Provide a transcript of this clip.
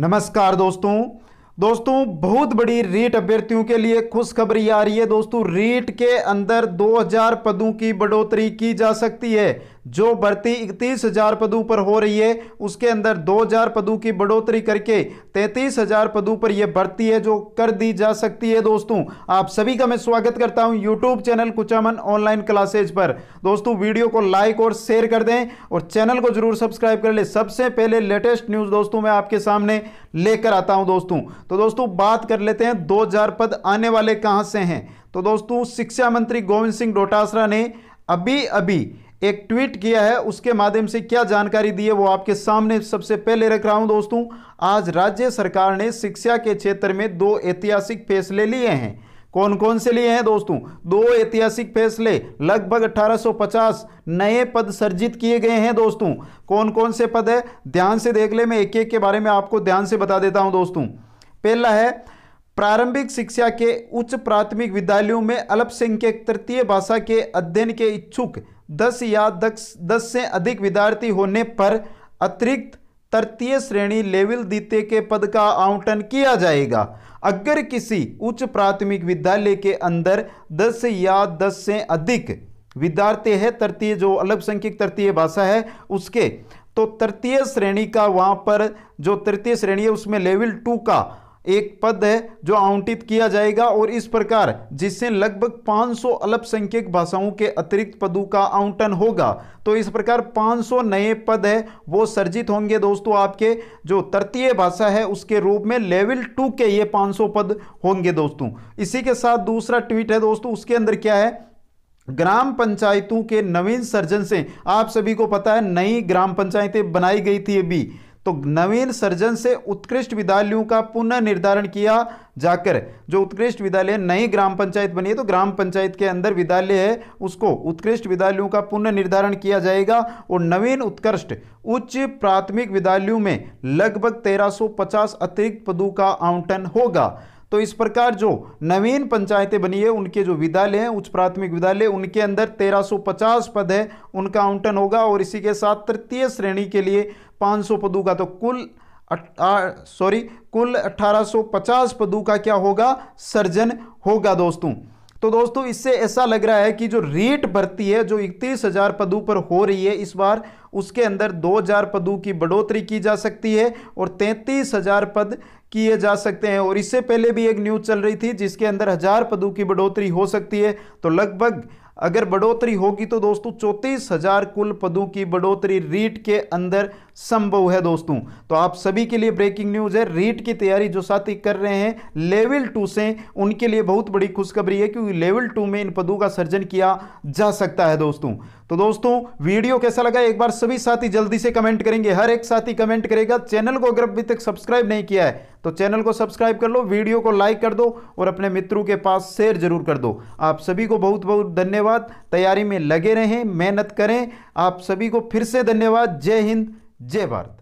नमस्कार दोस्तों दोस्तों बहुत बड़ी रीट अभ्यर्थियों के लिए खुशखबरी आ रही है दोस्तों रीट के अंदर 2000 पदों की बढ़ोतरी की जा सकती है जो भर्ती इकतीस हजार पदों पर हो रही है उसके अंदर दो हजार पदों की बढ़ोतरी करके तैंतीस हजार पदों पर यह भर्ती है जो कर दी जा सकती है दोस्तों आप सभी का मैं स्वागत करता हूं YouTube channel Kuchaman online classes पर दोस्तों वीडियो को लाइक और शेयर कर दें और चैनल को जरूर सब्सक्राइब कर ले सबसे पहले लेटेस्ट न्यूज दोस्तों मैं आपके सामने लेकर आता हूं दोस्तों तो दोस्तों बात कर लेते हैं हजार पद आने वाले कहां से हैं तो दोस्तों शिक्षा मंत्री गोविंद सिंह डोटासरा ने अभी अभी एक ट्वीट किया है उसके माध्यम से क्या जानकारी दी है वो आपके सामने सबसे पहले रख रहा हूं दोस्तों आज राज्य सरकार ने शिक्षा के क्षेत्र में दो ऐतिहासिक फैसले लिए हैं कौन कौन से लिए हैं दोस्तों दो ऐतिहासिक फैसले लगभग 1850 नए पद सर्जित किए गए हैं दोस्तों कौन कौन से पद है ध्यान से देख ले मैं एक एक के बारे में आपको ध्यान से बता देता हूं दोस्तों पहला है प्रारंभिक शिक्षा के उच्च प्राथमिक विद्यालयों में अल्पसंख्यक तृतीय भाषा के अध्ययन के इच्छुक दस या दस दस से अधिक विद्यार्थी होने पर अतिरिक्त तृतीय श्रेणी लेवल द्वितीय के पद का आवंटन किया जाएगा अगर किसी उच्च प्राथमिक विद्यालय के अंदर दस या दस से अधिक विद्यार्थी है तृतीय जो अल्पसंख्यक तृतीय भाषा है उसके तो तृतीय श्रेणी का वहाँ पर जो तृतीय श्रेणी है उसमें लेवल टू का एक पद है जो आवंटित किया जाएगा और इस प्रकार जिससे लगभग 500 अल्पसंख्यक भाषाओं के अतिरिक्त पदों का आवंटन होगा तो इस प्रकार 500 नए पद है वो सर्जित होंगे दोस्तों आपके जो तृतीय भाषा है उसके रूप में लेवल टू के ये 500 पद होंगे दोस्तों इसी के साथ दूसरा ट्वीट है दोस्तों उसके अंदर क्या है ग्राम पंचायतों के नवीन सर्जन से आप सभी को पता है नई ग्राम पंचायतें बनाई गई थी अभी तो नवीन सर्जन से उत्कृष्ट विद्यालयों का पुनः निर्धारण किया जाकर जो उत्कृष्ट विद्यालय नई ग्राम पंचायत बनी है तो ग्राम पंचायत के अंदर विद्यालय है उसको उत्कृष्ट विद्यालयों का पुनः निर्धारण किया जाएगा और नवीन उत्कृष्ट उच्च प्राथमिक विद्यालयों में लगभग 1350 अतिरिक्त पदों का आवंटन होगा तो इस प्रकार जो नवीन पंचायतें बनी है उनके जो विद्यालय हैं उच्च प्राथमिक विद्यालय उनके अंदर 1350 पद है उनका आवंटन होगा और इसी के साथ तृतीय श्रेणी के लिए 500 पदों का तो कुल सॉरी कुल 1850 पदों का क्या होगा सर्जन होगा दोस्तों तो दोस्तों इससे ऐसा लग रहा है कि जो रीट भर्ती है जो इकतीस हजार पदों पर हो रही है इस बार उसके अंदर 2000 पदों की बढ़ोतरी की जा सकती है और तैंतीस हजार पद किए जा सकते हैं और इससे पहले भी एक न्यूज़ चल रही थी जिसके अंदर हजार पदों की बढ़ोतरी हो सकती है तो लगभग अगर बढ़ोतरी होगी तो दोस्तों चौंतीस हजार कुल पदों की बढ़ोतरी रीट के अंदर संभव है दोस्तों तो आप सभी के लिए ब्रेकिंग न्यूज़ है रीट की तैयारी जो साथी कर रहे हैं लेवल टू से उनके लिए बहुत बड़ी खुशखबरी है क्योंकि लेवल टू में इन पदों का सर्जन किया जा सकता है दोस्तों तो दोस्तों वीडियो कैसा लगा एक बार सभी साथी जल्दी से कमेंट करेंगे हर एक साथी कमेंट करेगा चैनल को अगर अभी तक सब्सक्राइब नहीं किया है तो चैनल को सब्सक्राइब कर लो वीडियो को लाइक कर दो और अपने मित्रों के पास शेयर जरूर कर दो आप सभी को बहुत बहुत धन्यवाद तैयारी में लगे रहें मेहनत करें आप सभी को फिर से धन्यवाद जय हिंद जय भारत